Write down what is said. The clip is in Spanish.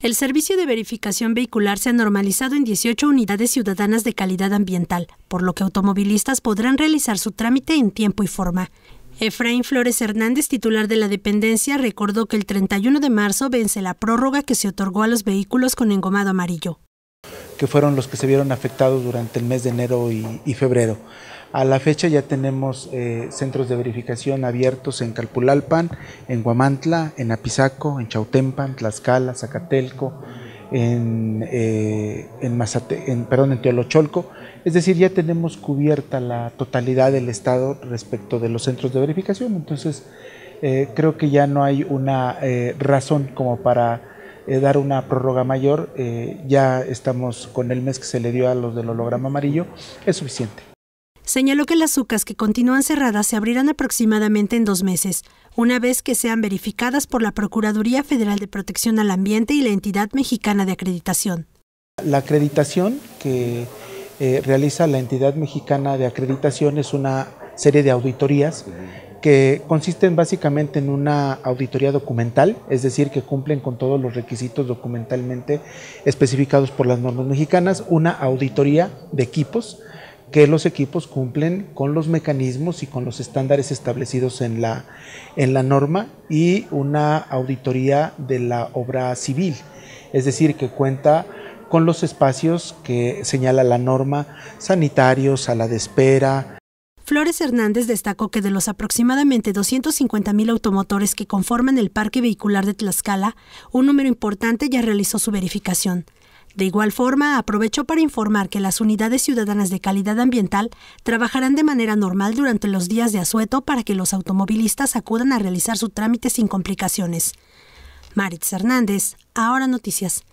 El servicio de verificación vehicular se ha normalizado en 18 unidades ciudadanas de calidad ambiental, por lo que automovilistas podrán realizar su trámite en tiempo y forma. Efraín Flores Hernández, titular de la dependencia, recordó que el 31 de marzo vence la prórroga que se otorgó a los vehículos con engomado amarillo que fueron los que se vieron afectados durante el mes de enero y, febrero. A la fecha ya tenemos eh, centros de verificación abiertos en Calpulalpan, en Guamantla, en Apizaco, en Chautempan, Tlaxcala, Zacatelco, en, eh, en, Mazate, en, perdón, en Teolocholco. Es decir, ya tenemos cubierta la totalidad del Estado respecto de los centros de verificación. Entonces, eh, creo que ya no hay una razón como para eh, dar una prórroga mayor, eh, ya estamos con el mes que se le dio a los del holograma amarillo, es suficiente. Señaló que las UCAS que continúan cerradas se abrirán aproximadamente en dos meses, una vez que sean verificadas por la Procuraduría Federal de Protección al Ambiente y la Entidad Mexicana de Acreditación. La acreditación que eh, realiza la Entidad Mexicana de Acreditación es una serie de auditorías que consisten básicamente en una auditoría documental, es decir, que cumplen con todos los requisitos documentalmente especificados por las normas mexicanas, una auditoría de equipos, que los equipos cumplen con los mecanismos y con los estándares establecidos en la, en la norma y una auditoría de la obra civil, es decir, que cuenta con los espacios que señala la norma, sanitarios, sala de espera, Flores Hernández destacó que de los aproximadamente 250.000 automotores que conforman el parque vehicular de Tlaxcala, un número importante ya realizó su verificación. De igual forma, aprovechó para informar que las unidades ciudadanas de calidad ambiental trabajarán de manera normal durante los días de asueto para que los automovilistas acudan a realizar su trámite sin complicaciones. Maritz Hernández, Ahora Noticias.